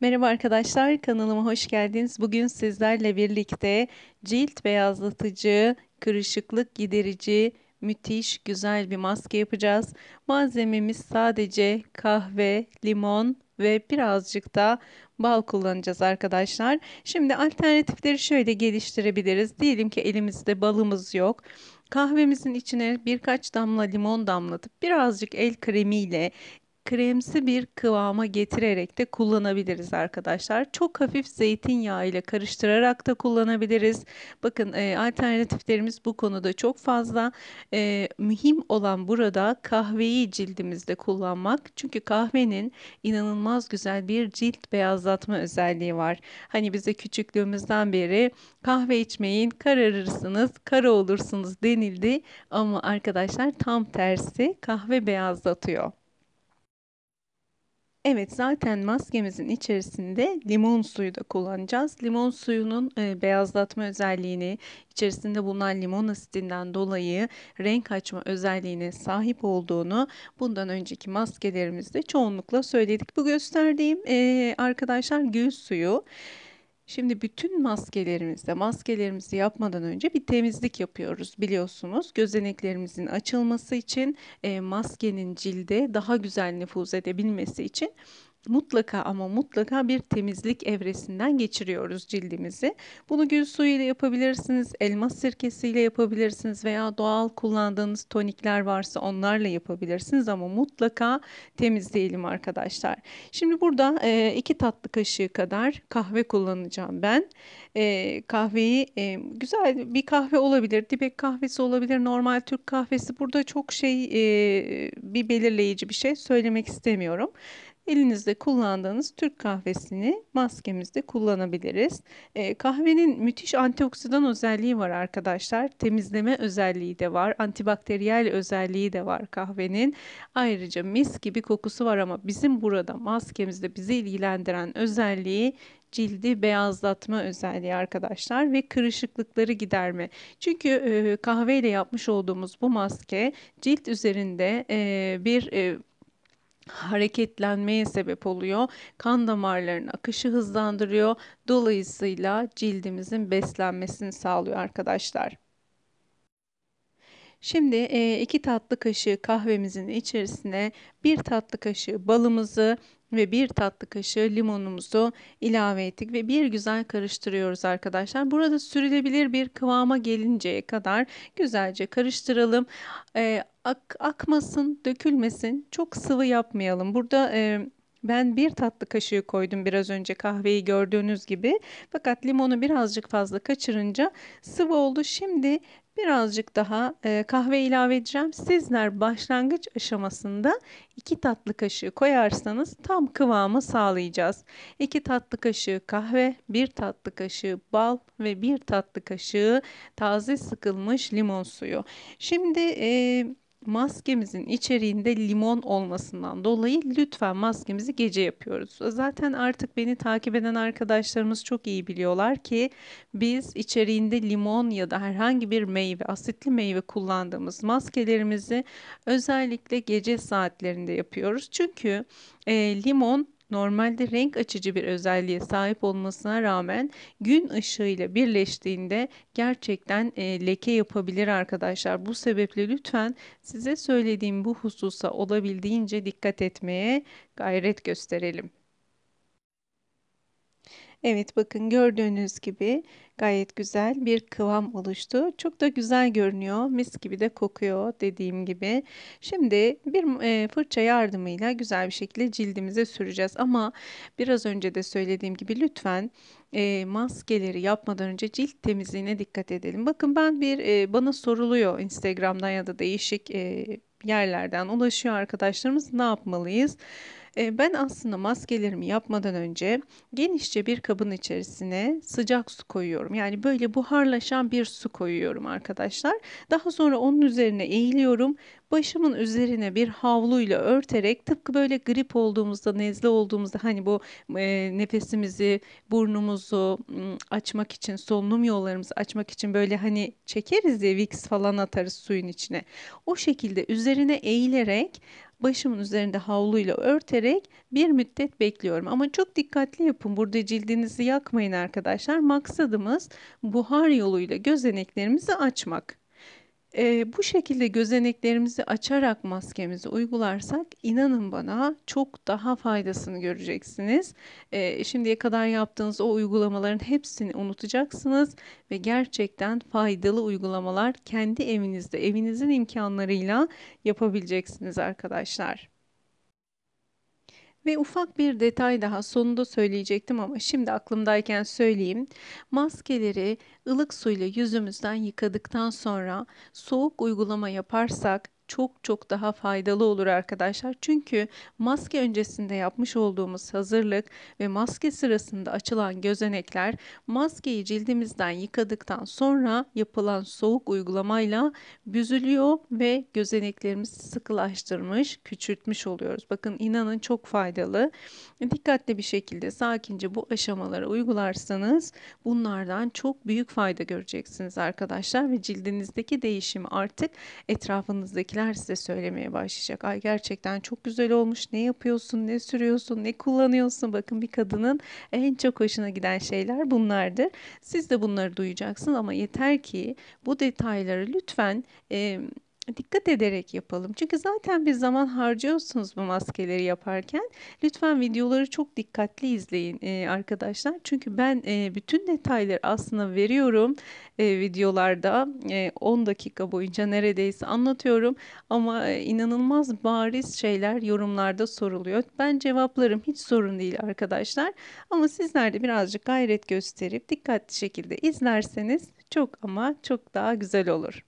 Merhaba arkadaşlar, kanalıma hoş geldiniz. Bugün sizlerle birlikte cilt beyazlatıcı, kırışıklık giderici, müthiş güzel bir maske yapacağız. Malzememiz sadece kahve, limon ve birazcık da bal kullanacağız arkadaşlar. Şimdi alternatifleri şöyle geliştirebiliriz. Diyelim ki elimizde balımız yok. Kahvemizin içine birkaç damla limon damlatıp birazcık el kremiyle kremsi bir kıvama getirerek de kullanabiliriz arkadaşlar. Çok hafif zeytinyağı ile karıştırarak da kullanabiliriz. Bakın e, alternatiflerimiz bu konuda çok fazla. E, mühim olan burada kahveyi cildimizde kullanmak. Çünkü kahvenin inanılmaz güzel bir cilt beyazlatma özelliği var. Hani bize küçüklüğümüzden beri kahve içmeyin, kararırsınız, kara olursunuz denildi. Ama arkadaşlar tam tersi kahve beyazlatıyor. Evet zaten maskemizin içerisinde limon suyu da kullanacağız. Limon suyunun e, beyazlatma özelliğini, içerisinde bulunan limon asidinden dolayı renk açma özelliğine sahip olduğunu bundan önceki maskelerimizde çoğunlukla söyledik. Bu gösterdiğim e, arkadaşlar gül suyu. Şimdi bütün maskelerimizde maskelerimizi yapmadan önce bir temizlik yapıyoruz biliyorsunuz. Gözeneklerimizin açılması için, e, maskenin cilde daha güzel nüfuz edebilmesi için mutlaka ama mutlaka bir temizlik evresinden geçiriyoruz cildimizi. Bunu gül suyu ile yapabilirsiniz, elma sirkesi ile yapabilirsiniz veya doğal kullandığınız tonikler varsa onlarla yapabilirsiniz ama mutlaka temizleyelim arkadaşlar. Şimdi burada e, iki tatlı kaşığı kadar kahve kullanacağım ben. E, kahveyi e, güzel bir kahve olabilir, dibek kahvesi olabilir, normal Türk kahvesi. Burada çok şey e, bir belirleyici bir şey söylemek istemiyorum. Elinizde kullandığınız Türk kahvesini maskemizde kullanabiliriz. E, kahvenin müthiş antioksidan özelliği var arkadaşlar. Temizleme özelliği de var. Antibakteriyel özelliği de var kahvenin. Ayrıca mis gibi kokusu var ama bizim burada maskemizde bizi ilgilendiren özelliği cildi beyazlatma özelliği arkadaşlar ve kırışıklıkları giderme. Çünkü e, kahveyle yapmış olduğumuz bu maske cilt üzerinde e, bir e, hareketlenmeye sebep oluyor. Kan damarlarının akışı hızlandırıyor. Dolayısıyla cildimizin beslenmesini sağlıyor arkadaşlar. Şimdi e, iki tatlı kaşığı kahvemizin içerisine bir tatlı kaşığı balımızı ve bir tatlı kaşığı limonumuzu ilave ettik ve bir güzel karıştırıyoruz arkadaşlar. Burada sürülebilir bir kıvama gelinceye kadar güzelce karıştıralım. Ee, ak akmasın, dökülmesin. Çok sıvı yapmayalım. Burada... E ben bir tatlı kaşığı koydum biraz önce kahveyi gördüğünüz gibi. Fakat limonu birazcık fazla kaçırınca sıvı oldu. Şimdi Birazcık daha e, kahve ilave edeceğim. Sizler başlangıç aşamasında 2 tatlı kaşığı koyarsanız tam kıvamı sağlayacağız. 2 tatlı kaşığı kahve, 1 tatlı kaşığı bal ve 1 tatlı kaşığı taze sıkılmış limon suyu. Şimdi e, maskemizin içeriğinde limon olmasından dolayı lütfen maskemizi gece yapıyoruz. Zaten artık beni takip eden arkadaşlarımız çok iyi biliyorlar ki biz içeriğinde limon ya da herhangi bir meyve, asitli meyve kullandığımız maskelerimizi özellikle gece saatlerinde yapıyoruz. Çünkü e, limon normalde renk açıcı bir özelliğe sahip olmasına rağmen gün ışığıyla birleştiğinde gerçekten e, leke yapabilir arkadaşlar. Bu sebeple lütfen size söylediğim bu hususa olabildiğince dikkat etmeye gayret gösterelim. Evet bakın gördüğünüz gibi Gayet güzel bir kıvam oluştu. Çok da güzel görünüyor. Mis gibi de kokuyor dediğim gibi. Şimdi bir e, fırça yardımıyla güzel bir şekilde cildimize süreceğiz. Ama biraz önce de söylediğim gibi lütfen e, maskeleri yapmadan önce cilt temizliğine dikkat edelim. Bakın ben bir e, bana soruluyor Instagram'dan ya da değişik yerlerden ulaşıyor arkadaşlarımız ne yapmalıyız? Ee, ben aslında maskelerimi yapmadan önce genişçe bir kabın içerisine sıcak su koyuyorum. Yani böyle buharlaşan bir su koyuyorum arkadaşlar. Daha sonra onun üzerine eğiliyorum. Başımın üzerine bir havluyla örterek tıpkı böyle grip olduğumuzda, nezle olduğumuzda hani bu e, nefesimizi, burnumuzu açmak için, solunum yollarımızı açmak için böyle hani çekeriz ya vix falan atarız suyun içine. O şekilde üzerine eğilerek başımın üzerinde havluyla örterek bir müddet bekliyorum. Ama çok dikkatli yapın. Burada cildinizi yakmayın arkadaşlar. Maksadımız buhar yoluyla gözeneklerimizi açmak. E, bu şekilde gözeneklerimizi açarak maskemizi uygularsak inanın bana çok daha faydasını göreceksiniz. E, şimdiye kadar yaptığınız o uygulamaların hepsini unutacaksınız ve gerçekten faydalı uygulamalar kendi evinizde, evinizin imkanlarıyla yapabileceksiniz arkadaşlar. Ve ufak bir detay daha sonunda söyleyecektim ama şimdi aklımdayken söyleyeyim. Maskeleri ılık suyla yüzümüzden yıkadıktan sonra soğuk uygulama yaparsak çok çok daha faydalı olur arkadaşlar. Çünkü maske öncesinde yapmış olduğumuz hazırlık ve maske sırasında açılan gözenekler maskeyi cildimizden yıkadıktan sonra yapılan soğuk uygulamayla büzülüyor ve gözeneklerimizi sıkılaştırmış, küçültmüş oluyoruz. Bakın inanın çok faydalı. Dikkatli bir şekilde sakince bu aşamaları uygularsanız bunlardan çok büyük fayda göreceksiniz arkadaşlar ve cildinizdeki değişim artık etrafınızdaki içindekiler size söylemeye başlayacak. Ay gerçekten çok güzel olmuş. Ne yapıyorsun? Ne sürüyorsun? Ne kullanıyorsun? Bakın bir kadının en çok hoşuna giden şeyler bunlardır. Siz de bunları duyacaksınız ama yeter ki bu detayları lütfen e, dikkat ederek yapalım. Çünkü zaten bir zaman harcıyorsunuz bu maskeleri yaparken. Lütfen videoları çok dikkatli izleyin e, arkadaşlar. Çünkü ben e, bütün detayları aslında veriyorum e, videolarda. E, 10 dakika boyunca neredeyse anlatıyorum. Ama e, inanılmaz bariz şeyler yorumlarda soruluyor. Ben cevaplarım hiç sorun değil arkadaşlar. Ama sizler de birazcık gayret gösterip dikkatli şekilde izlerseniz çok ama çok daha güzel olur.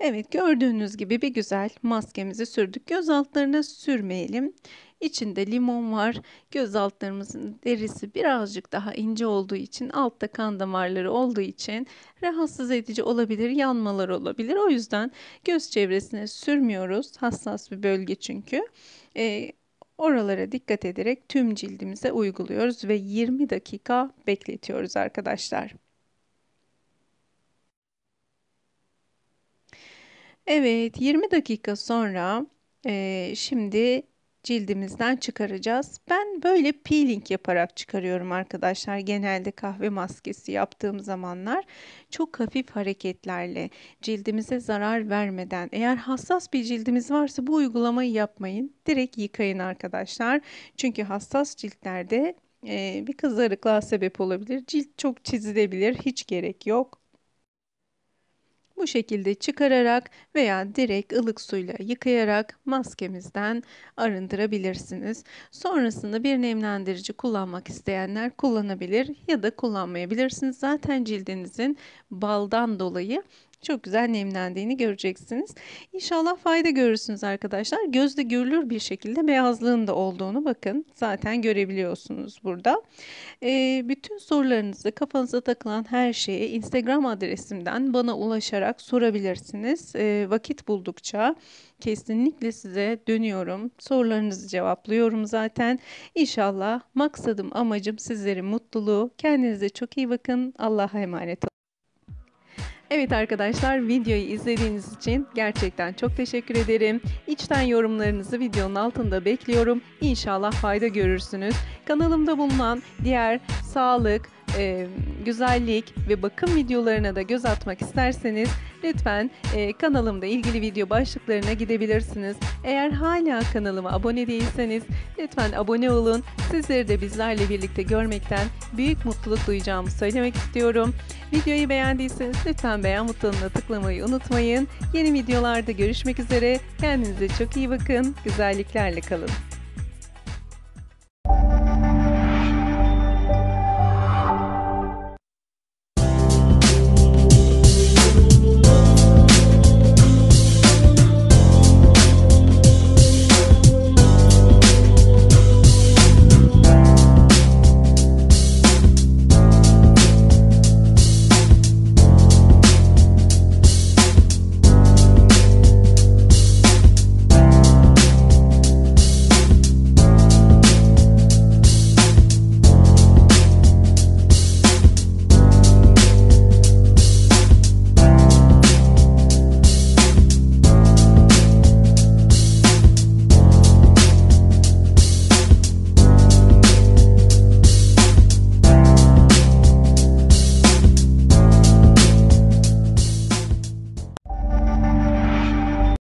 Evet gördüğünüz gibi bir güzel maskemizi sürdük. Göz altlarına sürmeyelim. İçinde limon var. Göz altlarımızın derisi birazcık daha ince olduğu için altta kan damarları olduğu için rahatsız edici olabilir, yanmalar olabilir. O yüzden göz çevresine sürmüyoruz. Hassas bir bölge çünkü. Ee, Oralara dikkat ederek tüm cildimize uyguluyoruz ve 20 dakika bekletiyoruz arkadaşlar. Evet, 20 dakika sonra eee, şimdi cildimizden çıkaracağız. Ben böyle peeling yaparak çıkarıyorum arkadaşlar. Genelde kahve maskesi yaptığım zamanlar çok hafif hareketlerle cildimize zarar vermeden eğer hassas bir cildimiz varsa bu uygulamayı yapmayın. Direkt yıkayın arkadaşlar. Çünkü hassas ciltlerde eee, bir kızarıklığa sebep olabilir. Cilt çok çizilebilir. Hiç gerek yok. Bu şekilde çıkararak veya direkt ılık suyla yıkayarak maskemizden arındırabilirsiniz. Sonrasında bir nemlendirici kullanmak isteyenler kullanabilir ya da kullanmayabilirsiniz. Zaten cildinizin baldan dolayı çok güzel nemlendiğini göreceksiniz. İnşallah fayda görürsünüz arkadaşlar. Gözle görülür bir şekilde beyazlığın da olduğunu bakın. Zaten görebiliyorsunuz burada. E, bütün sorularınızı kafanıza takılan her şeyi Instagram adresimden bana ulaşarak sorabilirsiniz. E, vakit buldukça kesinlikle size dönüyorum. Sorularınızı cevaplıyorum zaten. İnşallah maksadım amacım sizlerin mutluluğu. Kendinize çok iyi bakın. Allah'a emanet olun. Evet arkadaşlar videoyu izlediğiniz için gerçekten çok teşekkür ederim. İçten yorumlarınızı videonun altında bekliyorum. İnşallah fayda görürsünüz. Kanalımda bulunan diğer sağlık, e, güzellik ve bakım videolarına da göz atmak isterseniz lütfen e, kanalımda ilgili video başlıklarına gidebilirsiniz. Eğer hala kanalıma abone değilseniz lütfen abone olun. Sizleri de bizlerle birlikte görmekten büyük mutluluk duyacağımı söylemek istiyorum. Videoyu beğendiyseniz lütfen beğen butonuna tıklamayı unutmayın. Yeni videolarda görüşmek üzere. Kendinize çok iyi bakın. Güzelliklerle kalın.